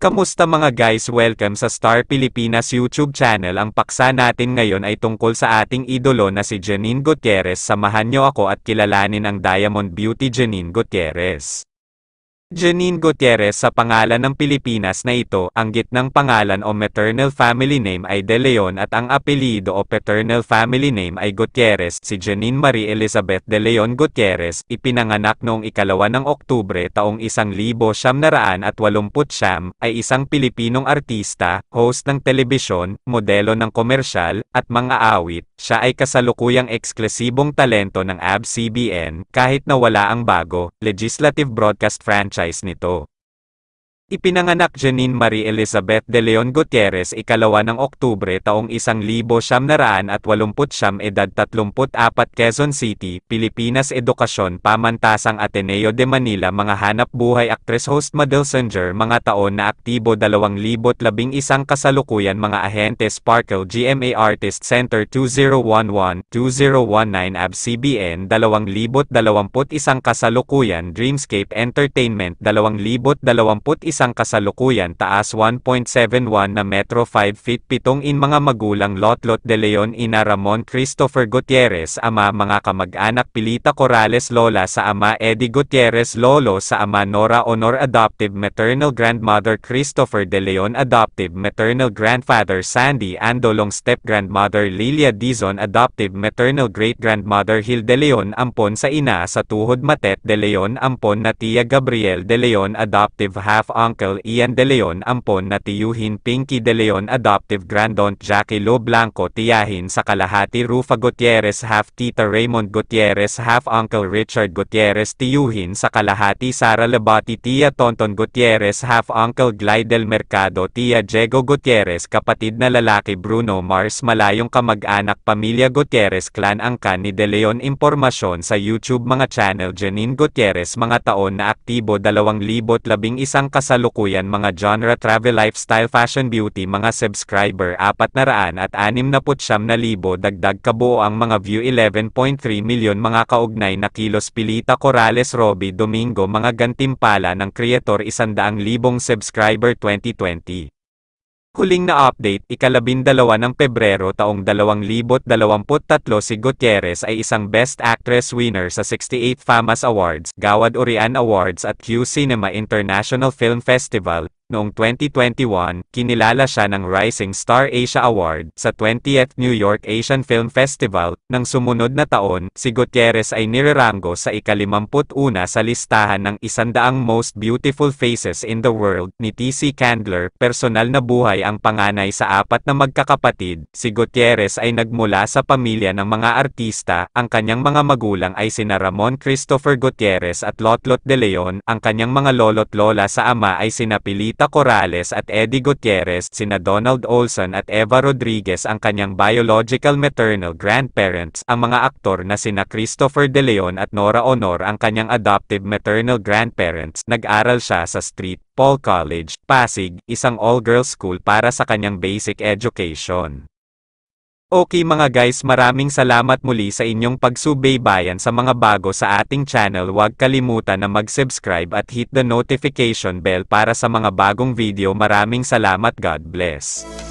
Kamusta mga guys? Welcome sa Star Pilipinas YouTube channel. Ang paksa natin ngayon ay tungkol sa ating idolo na si Janine Gutierrez. Samahan niyo ako at kilalanin ang Diamond Beauty Janine Gutierrez. Janine Gutierrez sa pangalan ng Pilipinas na ito, ang gitnang pangalan o maternal family name ay De Leon at ang apelido o paternal family name ay Gutierrez. Si Janine Marie Elizabeth De Leon Gutierrez, ipinanganak noong ikalawa ng Oktubre taong 1989 ay isang Pilipinong artista, host ng telebisyon, modelo ng komersyal, at mga awit. Siya ay kasalukuyang eksklusibong talento ng ABS-CBN, kahit na wala ang bago, legislative broadcast franchise size nito. Ipinanganak Janine Marie Elizabeth de Leon Gutierrez ikalawa ng Oktubre taong 1989 edad 34 Quezon City, Pilipinas Edukasyon Pamantasang Ateneo de Manila Mga hanap buhay actress host model singer mga taon na aktibo 2011 kasalukuyan mga ahente Sparkle GMA Artist Center 2011-2019 AB CBN 2021 kasalukuyan Dreamscape Entertainment 2021 ang kasalukuyan taas 1.71 na metro 5 feet 7 in mga magulang Lotlot de Leon ina Ramon Christopher Gutierrez ama mga kamag-anak Pilita Corales Lola sa ama Eddie Gutierrez Lolo sa ama Nora Honor Adoptive Maternal Grandmother Christopher de Leon Adoptive Maternal Grandfather Sandy Andolong Step Grandmother Lilia Dizon Adoptive Maternal Great Grandmother Hilde de Leon Ampon sa ina sa Tuhod Matet de Leon Ampon na Tia Gabriel de Leon Adoptive Half Ang uncle Ian De Leon Ampon na tiyuhin Pinky De Leon adoptive grandaunt Jackie Lo Blanco tiyahin sa kalahati Rufa Gutierrez half tita Raymond Gutierrez half uncle Richard Gutierrez tiyuhin sa kalahati Sara Labati tiya Tonton Gutierrez half uncle Glidel Mercado tiya Diego Gutierrez kapatid na lalaki Bruno Mars malayong kamag-anak pamilya Gutierrez clan angkan ni De Leon impormasyon sa YouTube mga channel Janine Gutierrez mga taon na aktibo 2011 kasalukuyan kasalukuyan mga genre travel lifestyle fashion beauty mga subscriber 400 at 69,000 dagdag kabuo ang mga view 11.3 milyon mga kaugnay na kilos Pilita Corales Roby Domingo mga gantimpala ng creator 100,000 subscriber 2020 Huling na update, ikalabindalawa ng Pebrero taong 2023 si Gutierrez ay isang Best Actress winner sa 68 FAMAS Awards, Gawad Orian Awards at Q Cinema International Film Festival, Noong 2021, kinilala siya ng Rising Star Asia Award sa 20th New York Asian Film Festival. Nang sumunod na taon, si Gutierrez ay nireranggo sa ikalimamputuna sa listahan ng isandaang Most Beautiful Faces in the World ni T.C. Candler. Personal na buhay ang panganay sa apat na magkakapatid. Si Gutierrez ay nagmula sa pamilya ng mga artista. Ang kanyang mga magulang ay sina Ramon Christopher Gutierrez at Lotlot de Leon. Ang kanyang mga lolo't lola sa ama ay sina Pilita Rita Corrales at Eddie Gutierrez sina Donald Olson at Eva Rodriguez ang kanyang biological maternal grandparents, ang mga aktor na sina Christopher De Leon at Nora Honor ang kanyang adoptive maternal grandparents. Nag-aral siya sa Street Paul College, Pasig, isang all-girls school para sa kanyang basic education. Okay mga guys maraming salamat muli sa inyong pagsubaybayan sa mga bago sa ating channel huwag kalimutan na mag-subscribe at hit the notification bell para sa mga bagong video maraming salamat God bless.